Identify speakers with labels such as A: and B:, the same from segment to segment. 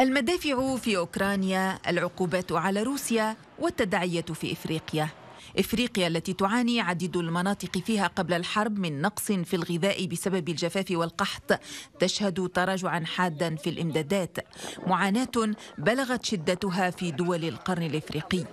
A: المدافع في أوكرانيا العقوبات على روسيا والتداعيات في إفريقيا إفريقيا التي تعاني عديد المناطق فيها قبل الحرب من نقص في الغذاء بسبب الجفاف والقحط تشهد تراجعا حادا في الإمدادات معاناة بلغت شدتها في دول القرن الإفريقي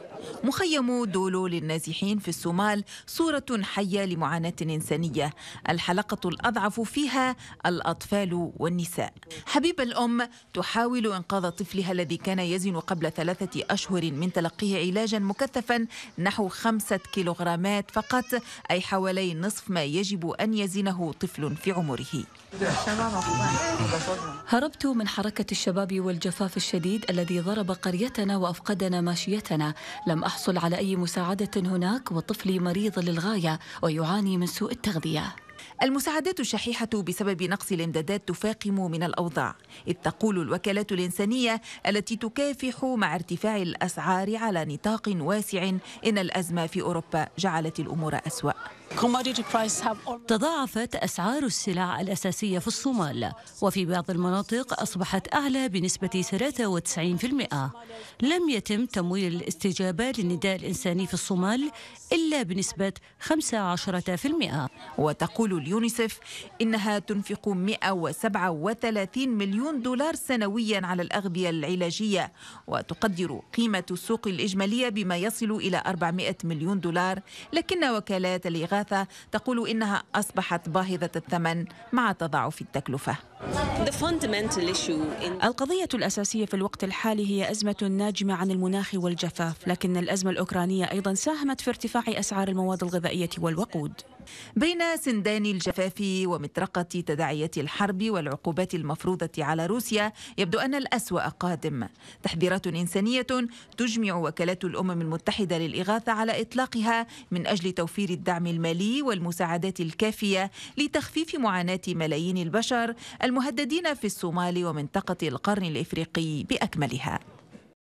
A: مخيم دولو للنازحين في الصومال صورة حية لمعاناة إنسانية الحلقة الأضعف فيها الأطفال والنساء حبيب الأم تحاول إنقاذ طفلها الذي كان يزن قبل ثلاثة أشهر من تلقيه علاجا مكثفا نحو خمسة كيلوغرامات فقط أي حوالي نصف ما يجب أن يزنه طفل في عمره
B: هربت من حركة الشباب والجفاف الشديد الذي ضرب قريتنا وأفقدنا ماشيتنا لم أحصل على أي مساعدة هناك وطفلي مريض للغاية ويعاني
A: من سوء التغذية المساعدات الشحيحة بسبب نقص الامدادات تفاقم من الأوضاع إذ تقول الوكالات الإنسانية التي تكافح مع ارتفاع الأسعار على نطاق واسع إن الأزمة في أوروبا جعلت الأمور أسوأ
C: تضاعفت أسعار السلع الأساسية في الصومال وفي بعض المناطق أصبحت أعلى بنسبة 93% لم يتم تمويل الاستجابة للنداء الإنساني في الصومال إلا بنسبة 15%
A: وتقول اليونيسف إنها تنفق 137 مليون دولار سنويا على الأغذية العلاجية وتقدر قيمة السوق الإجمالية بما يصل إلى 400 مليون دولار لكن وكالات الإغاثة الخباثة تقول إنها أصبحت باهظة الثمن مع تضاعف التكلفة القضية الأساسية في الوقت الحالي هي أزمة ناجمة عن المناخ والجفاف لكن الأزمة الأوكرانية أيضا ساهمت في ارتفاع أسعار المواد الغذائية والوقود بين سندان الجفاف ومطرقة تداعيات الحرب والعقوبات المفروضة على روسيا يبدو أن الأسوأ قادم تحذيرات إنسانية تجمع وكالات الأمم المتحدة للإغاثة على إطلاقها من أجل توفير الدعم المالي والمساعدات الكافية لتخفيف معاناة ملايين البشر المهددين في الصومال ومنطقة القرن الإفريقي بأكملها